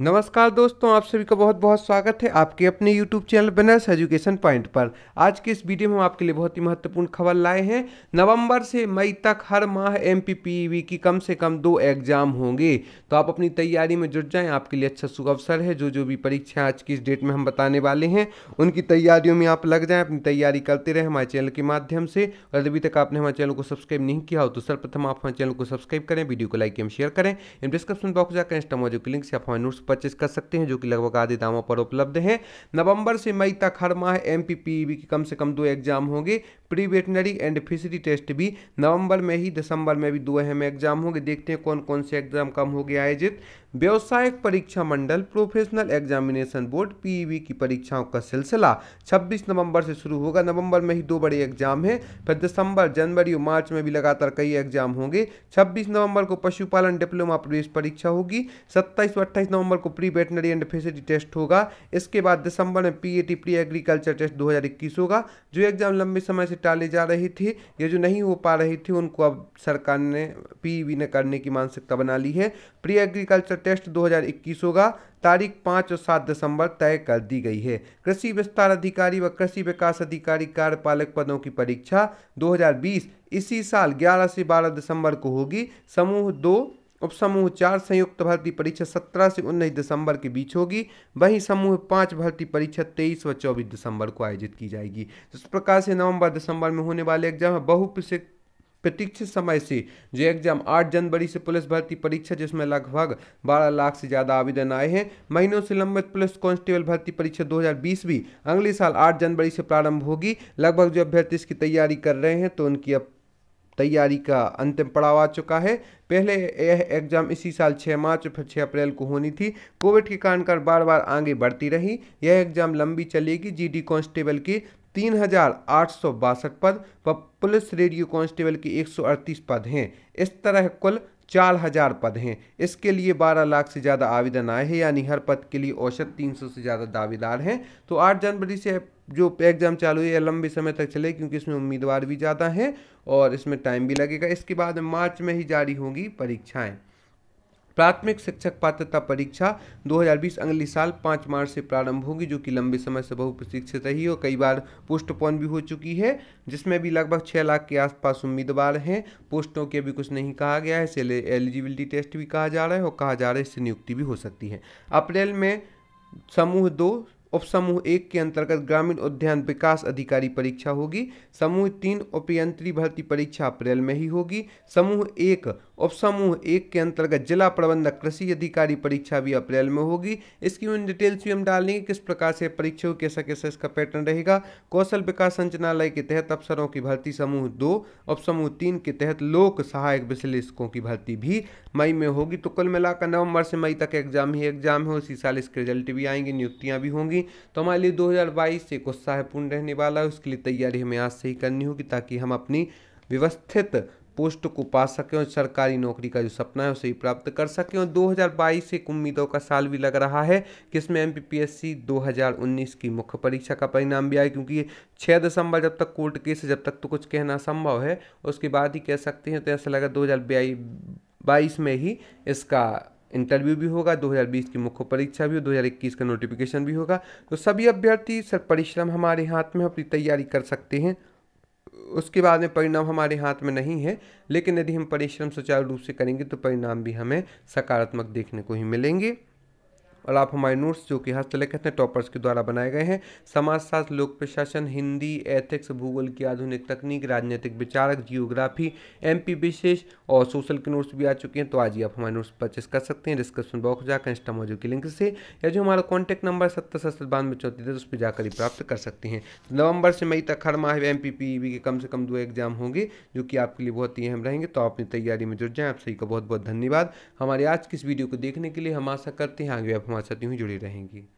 नमस्कार दोस्तों आप सभी का बहुत बहुत स्वागत है आपके अपने YouTube चैनल बनर्स एजुकेशन पॉइंट पर आज के इस वीडियो में हम आपके लिए बहुत ही महत्वपूर्ण खबर लाए हैं नवंबर से मई तक हर माह एम पी e की कम से कम दो एग्जाम होंगे तो आप अपनी तैयारी में जुट जाएं आपके लिए अच्छा शुभ अवसर है जो जो भी परीक्षा आज की इस डेट में हम बताने वाले हैं उनकी तैयारियों में आप लग जाएँ अपनी तैयारी करते रहें हमारे चैनल के माध्यम से और अभी तक आपने हमारे चैनल को सब्सक्राइब नहीं किया हो तो सर्वप्रथम आप हमारे चैनल को सब्सक्राइब करें वीडियो को लाइक एवं शेयर करें डिस्क्रिप्शन बॉक्स जाकर इंस्टा के लिंक से आप हमारे नोट्स परचेस कर सकते हैं जो कि लगभग आधे दामों पर उपलब्ध हैं नवंबर से मई तक हर माह एम पी e की कम से कम दो एग्जाम होंगे pre veterinary and fishery test भी नवंबर में ही दिसंबर में भी दो अहम एग्जाम होंगे देखते हैं कौन कौन से एग्जाम कम हो गया आयोजित व्यावसायिक परीक्षा मंडल प्रोफेशनल एग्जामिनेशन बोर्ड पीईबी की परीक्षाओं का सिलसिला 26 नवंबर से शुरू होगा नवंबर में ही दो बड़े एग्जाम हैं फिर दिसंबर जनवरी और मार्च में भी लगातार कई एग्जाम होंगे 26 नवंबर को पशुपालन डिप्लोमा प्रवेश परीक्षा होगी 27 और 28 नवंबर को pre veterinary and facility test होगा इसके बाद दिसंबर में पीएटी प्री एग्रीकल्चर टेस्ट 2021 होगा जो एग्ज़ाम लंबे समय से टाले जा रही थी या जो नहीं हो पा रही थी उनको अब सरकार ने पीवी e ने करने की मानसिकता बना ली है प्री एग्रीकल्चर टेस्ट 2021 होगा तारीख पाँच और सात दिसंबर तय कर दी गई है कृषि विस्तार अधिकारी व कृषि विकास अधिकारी कार्यपालक पदों की परीक्षा 2020 इसी साल 11 से 12 दिसंबर को होगी समूह दो उप समूह चार संयुक्त भर्ती परीक्षा सत्रह से उन्नीस दिसंबर के बीच होगी वहीं समूह पाँच भर्ती परीक्षा तेईस व चौबीस दिसंबर को आयोजित की जाएगी इस प्रकार से नवंबर दिसंबर में होने वाले एग्जाम है बहु प्रतीक्षित समय से जो एग्जाम आठ जनवरी से पुलिस भर्ती परीक्षा जिसमें लगभग बारह लाख से ज़्यादा आवेदन आए हैं महीनों से लंबित पुलिस कांस्टेबल भर्ती परीक्षा 2020 भी अगले साल आठ जनवरी से प्रारंभ होगी लगभग जो अभ्यर्थी इसकी तैयारी कर रहे हैं तो उनकी अब तैयारी का अंतिम पड़ाव आ चुका है पहले यह एग्ज़ाम इसी साल 6 मार्च फिर 6 अप्रैल को होनी थी कोविड के कारण कर बार बार आगे बढ़ती रही यह एग्ज़ाम लंबी चलेगी जीडी कांस्टेबल की तीन हजार आठ सौ बासठ पद व पुलिस रेडियो कांस्टेबल की एक सौ अड़तीस पद हैं इस तरह कुल चार हजार पद हैं इसके लिए बारह लाख से ज़्यादा आवेदन आए हैं यानी हर पद के लिए औसत तीन सौ से ज़्यादा दावेदार हैं तो आठ जनवरी से जो एग्ज़ाम चालू है यह लंबे समय तक चले क्योंकि इसमें उम्मीदवार भी ज़्यादा हैं और इसमें टाइम भी लगेगा इसके बाद मार्च में ही जारी होंगी परीक्षाएँ प्राथमिक शिक्षक पात्रता परीक्षा 2020 अगले साल 5 मार्च से प्रारंभ होगी जो कि लंबे समय से बहुप्रतीक्षित रही और कई बार पोस्टपोन भी हो चुकी है जिसमें भी लगभग छः लाख के आसपास उम्मीदवार हैं पोस्टों के अभी कुछ नहीं कहा गया है इसे एलिजिबिलिटी टेस्ट भी कहा जा रहा है और कहा जा रहा है इससे नियुक्ति भी हो सकती है अप्रैल में समूह दो उप समूह एक के अंतर्गत ग्रामीण उद्यान विकास अधिकारी परीक्षा होगी समूह तीन उपयंत्री भर्ती परीक्षा अप्रैल में ही होगी समूह एक उप समूह एक के अंतर्गत जिला प्रबंधक कृषि अधिकारी परीक्षा भी अप्रैल में होगी इसकी उन डिटेल्स भी हम डालेंगे किस प्रकार से परीक्षाओं कैसा कैसा इसका पैटर्न रहेगा कौशल विकास संचनालय के तहत अफसरों की भर्ती समूह दो उप समूह तीन के तहत लोक सहायक विश्लेषकों की भर्ती भी मई में होगी तो कुल मिलाकर नवंबर से मई तक एग्जाम ही एग्जाम है उसी साल इसके रिजल्ट भी आएंगे नियुक्तियाँ भी होंगी होगी तो हमारे लिए 2022 एक उत्साहपूर्ण रहने वाला है उसके लिए तैयारी हमें आज से ही करनी होगी ताकि हम अपनी व्यवस्थित पोस्ट को पा सकें और सरकारी नौकरी का जो सपना है उसे ही प्राप्त कर सकें और 2022 एक उम्मीदों का साल भी लग रहा है कि इसमें एम 2019 की मुख्य परीक्षा का परिणाम भी आए क्योंकि छः दिसंबर जब तक कोर्ट केस जब तक तो कुछ कहना संभव है उसके बाद ही कह सकते हैं तो ऐसा लगा दो हज़ार में ही इसका इंटरव्यू भी होगा 2020 की मुख्य परीक्षा भी दो हज़ार इक्कीस का नोटिफिकेशन भी होगा तो सभी अभ्यर्थी सर परिश्रम हमारे हाथ में अपनी तैयारी कर सकते हैं उसके बाद में परिणाम हमारे हाथ में नहीं है लेकिन यदि हम परिश्रम सुचारू रूप से करेंगे तो परिणाम भी हमें सकारात्मक देखने को ही मिलेंगे और आप हमारे नोट्स जो कि हस्तलिखित ने टॉपर्स के द्वारा बनाए गए हैं समाजशास्त्र लोक प्रशासन हिंदी एथिक्स भूगोल की आधुनिक तकनीक राजनीतिक विचारक जियोग्राफी एम विशेष और सोशल के नोट्स भी आ चुके हैं तो आज ही आप हमारे नोट्स परचेस कर सकते हैं डिस्क्रिप्शन बॉक्स जाकर इंस्टा मौजूद की लिंक से या जो हमारा कॉन्टैक्ट नंबर सत्तर सत्तर बानवे चौंतीस तो उस पर जाकर ही प्राप्त कर सकते हैं तो नवंबर से मई तक हर माह एम पी के कम से कम दो एग्जाम होंगे जो कि आपके लिए बहुत ही अहम रहेंगे तो आप अपनी तैयारी में जुट जाएं आप सभी का बहुत बहुत धन्यवाद हमारे आज की इस वीडियो को देखने के लिए हम आशा करते हैं आगे आप हमारे हमारे साथ यूँ ही जुड़ी रहेंगी